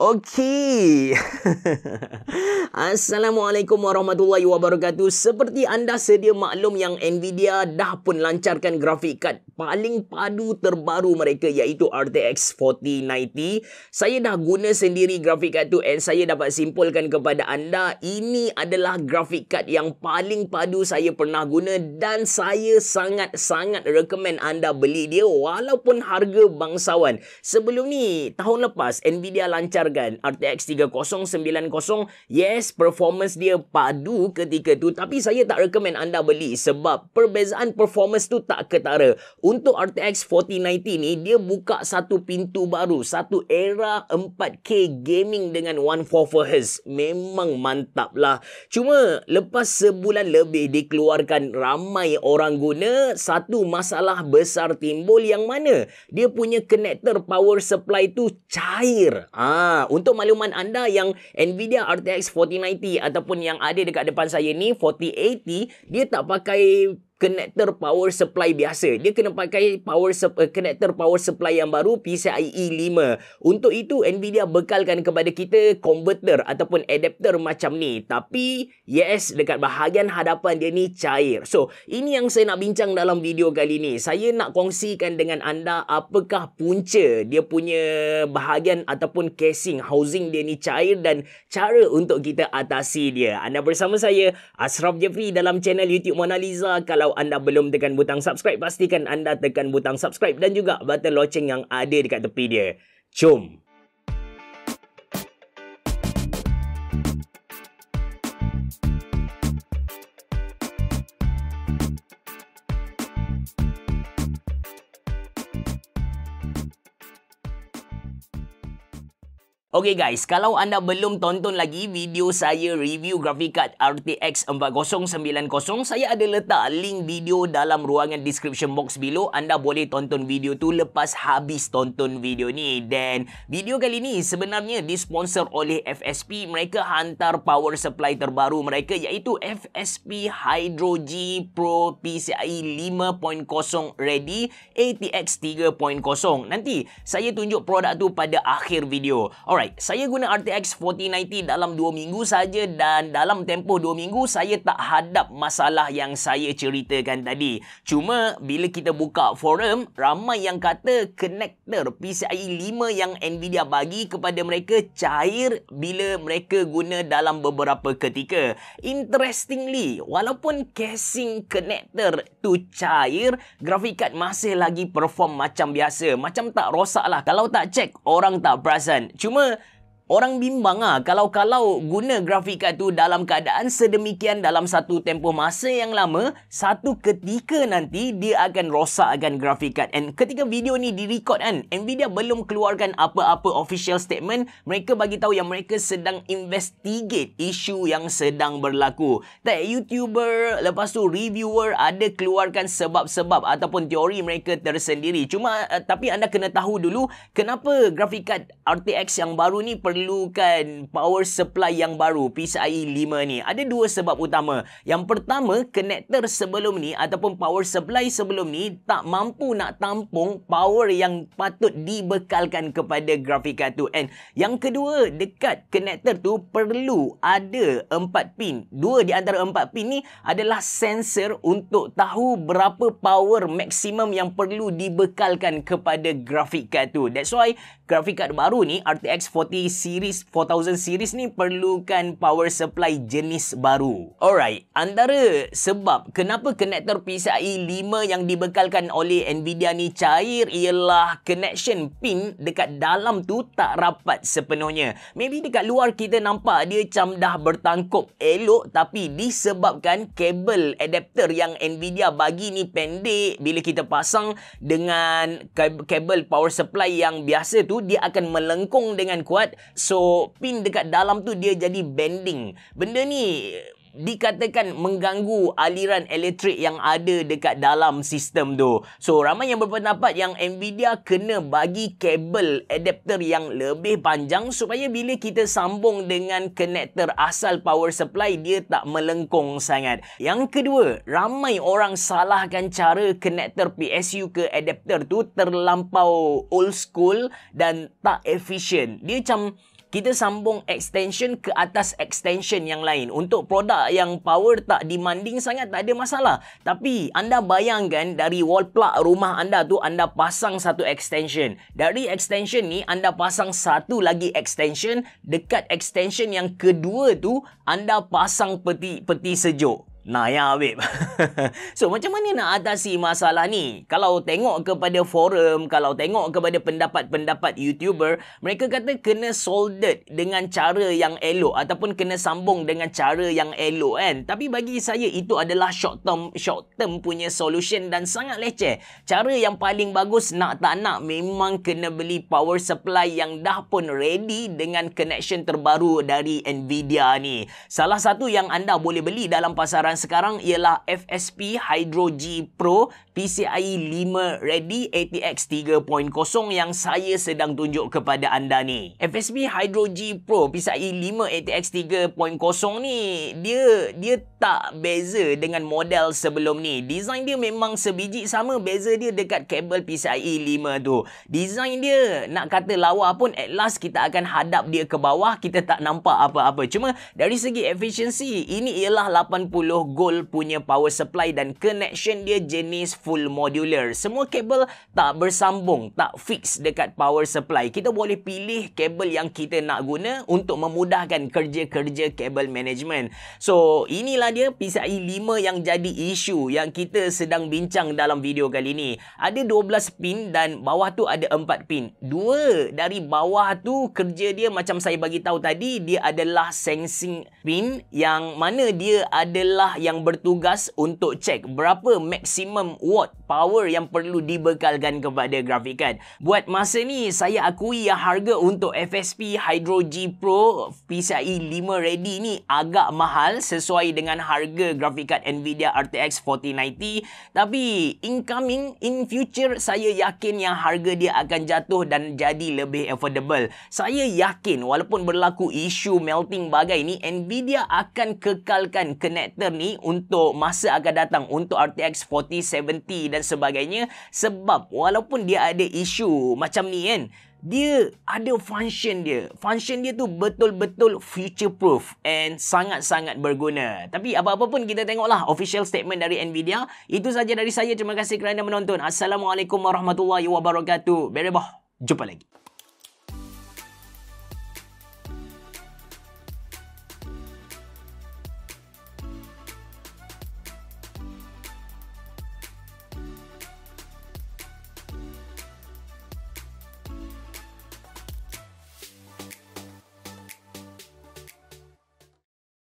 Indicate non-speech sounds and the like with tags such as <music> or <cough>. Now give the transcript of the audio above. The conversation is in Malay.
Okay. <laughs> Assalamualaikum warahmatullahi wabarakatuh. Seperti anda sedia maklum yang Nvidia dah pun lancarkan grafik kad paling padu terbaru mereka iaitu RTX 4090. Saya dah guna sendiri grafik kad tu and saya dapat simpulkan kepada anda ini adalah grafik kad yang paling padu saya pernah guna dan saya sangat-sangat recommend anda beli dia walaupun harga bangsawan. Sebelum ni tahun lepas Nvidia lancarkan RTX 3090. Yes, best performance dia padu ketika tu tapi saya tak recommend anda beli sebab perbezaan performance tu tak ketara. Untuk RTX 4090 ni dia buka satu pintu baru, satu era 4K gaming dengan 144Hz. Memang mantap lah. Cuma lepas sebulan lebih dikeluarkan ramai orang guna, satu masalah besar timbul yang mana? Dia punya connector power supply tu cair. Ah, untuk makluman anda yang Nvidia RTX 4090 4090 ataupun yang ada dekat depan saya ni 4080 dia tak pakai connector power supply biasa. Dia kena pakai power uh, connector power supply yang baru PCIe 5. Untuk itu Nvidia bekalkan kepada kita converter ataupun adapter macam ni. Tapi yes dekat bahagian hadapan dia ni cair. So, ini yang saya nak bincang dalam video kali ni. Saya nak kongsikan dengan anda apakah punca dia punya bahagian ataupun casing housing dia ni cair dan cara untuk kita atasi dia. Anda bersama saya Asraf Jeffrey dalam channel YouTube Mona Lisa. Kalau anda belum tekan butang subscribe, pastikan anda tekan butang subscribe dan juga button loceng yang ada dekat tepi dia. Jom! Okay guys, kalau anda belum tonton lagi video saya review graphic card RTX 4090, saya ada letak link video dalam ruangan description box below. Anda boleh tonton video tu lepas habis tonton video ni. Dan video kali ni sebenarnya disponsor oleh FSP. Mereka hantar power supply terbaru mereka iaitu FSP Hydro G Pro PCI 5.0 Ready ATX 3.0. Nanti saya tunjuk produk tu pada akhir video. Alright. Alright, saya guna RTX 4090 dalam 2 minggu saja dan dalam tempoh 2 minggu saya tak hadap masalah yang saya ceritakan tadi. Cuma bila kita buka forum, ramai yang kata connector PCIe 5 yang Nvidia bagi kepada mereka cair bila mereka guna dalam beberapa ketika. Interestingly, walaupun casing connector tu cair, grafik card masih lagi perform macam biasa. Macam tak rosak lah. Kalau tak check, orang tak perasan. Cuma Orang bimbang ah kalau-kalau guna grafik kad tu dalam keadaan sedemikian dalam satu tempoh masa yang lama, satu ketika nanti dia akan rosakkan grafik kad. And ketika video ni direcord kan, Nvidia belum keluarkan apa-apa official statement, mereka bagi tahu yang mereka sedang investigate isu yang sedang berlaku. Tak YouTuber, lepas tu reviewer ada keluarkan sebab-sebab ataupun teori mereka tersendiri. Cuma uh, tapi anda kena tahu dulu kenapa grafik kad RTX yang baru ni per- perlukan power supply yang baru PCIe 5 ni ada dua sebab utama yang pertama konektor sebelum ni ataupun power supply sebelum ni tak mampu nak tampung power yang patut dibekalkan kepada grafik kartu and yang kedua dekat konektor tu perlu ada 4 pin dua di antara 4 pin ni adalah sensor untuk tahu berapa power maksimum yang perlu dibekalkan kepada grafik kartu that's why grafik kartu baru ni RTX 40 series 4000 series ni perlukan power supply jenis baru. Alright, antara sebab kenapa konektor PCIe 5 yang dibekalkan oleh Nvidia ni cair ialah connection pin dekat dalam tu tak rapat sepenuhnya. Maybe dekat luar kita nampak dia macam dah bertangkup elok tapi disebabkan kabel adapter yang Nvidia bagi ni pendek bila kita pasang dengan kabel power supply yang biasa tu dia akan melengkung dengan kuat So pin dekat dalam tu dia jadi bending. Benda ni dikatakan mengganggu aliran elektrik yang ada dekat dalam sistem tu. So ramai yang berpendapat yang Nvidia kena bagi kabel adapter yang lebih panjang supaya bila kita sambung dengan konektor asal power supply dia tak melengkung sangat. Yang kedua, ramai orang salahkan cara konektor PSU ke adapter tu terlampau old school dan tak efisien. Dia macam kita sambung extension ke atas extension yang lain. Untuk produk yang power tak demanding sangat, tak ada masalah. Tapi anda bayangkan dari wall plug rumah anda tu, anda pasang satu extension. Dari extension ni, anda pasang satu lagi extension. Dekat extension yang kedua tu, anda pasang peti, peti sejuk. Naya Habib. <laughs> so macam mana nak atasi masalah ni? Kalau tengok kepada forum, kalau tengok kepada pendapat-pendapat YouTuber, mereka kata kena soldered dengan cara yang elok ataupun kena sambung dengan cara yang elok kan. Tapi bagi saya itu adalah short term short term punya solution dan sangat leceh. Cara yang paling bagus nak tak nak memang kena beli power supply yang dah pun ready dengan connection terbaru dari Nvidia ni. Salah satu yang anda boleh beli dalam pasaran dan sekarang ialah FSP Hydro G Pro PCIe 5 Ready ATX 3.0 yang saya sedang tunjuk kepada anda ni. FSP Hydro G Pro PCIe 5 ATX 3.0 ni dia dia tak beza dengan model sebelum ni. Design dia memang sebiji sama beza dia dekat kabel PCIe 5 tu. Design dia nak kata lawa pun at last kita akan hadap dia ke bawah kita tak nampak apa-apa. Cuma dari segi efisiensi ini ialah 80 Gold punya power supply dan connection dia jenis full modular. Semua kabel tak bersambung, tak fix dekat power supply. Kita boleh pilih kabel yang kita nak guna untuk memudahkan kerja-kerja kabel management. So, inilah dia PCIe 5 yang jadi isu yang kita sedang bincang dalam video kali ini. Ada 12 pin dan bawah tu ada 4 pin. Dua dari bawah tu kerja dia macam saya bagi tahu tadi, dia adalah sensing pin yang mana dia adalah lah yang bertugas untuk cek berapa maksimum watt power yang perlu dibekalkan kepada grafik card. Kan. Buat masa ni, saya akui yang harga untuk FSP Hydro G Pro PCIe 5 Ready ni agak mahal sesuai dengan harga grafik card Nvidia RTX 4090. Tapi incoming, in future, saya yakin yang harga dia akan jatuh dan jadi lebih affordable. Saya yakin walaupun berlaku isu melting bagai ni, Nvidia akan kekalkan connector ni ini untuk masa akan datang untuk RTX 4070 dan sebagainya sebab walaupun dia ada isu macam ni kan dia ada function dia. Function dia tu betul-betul future proof and sangat-sangat berguna. Tapi apa-apa pun kita tengoklah official statement dari Nvidia. Itu saja dari saya. Terima kasih kerana menonton. Assalamualaikum warahmatullahi wabarakatuh. Berebah. Jumpa lagi.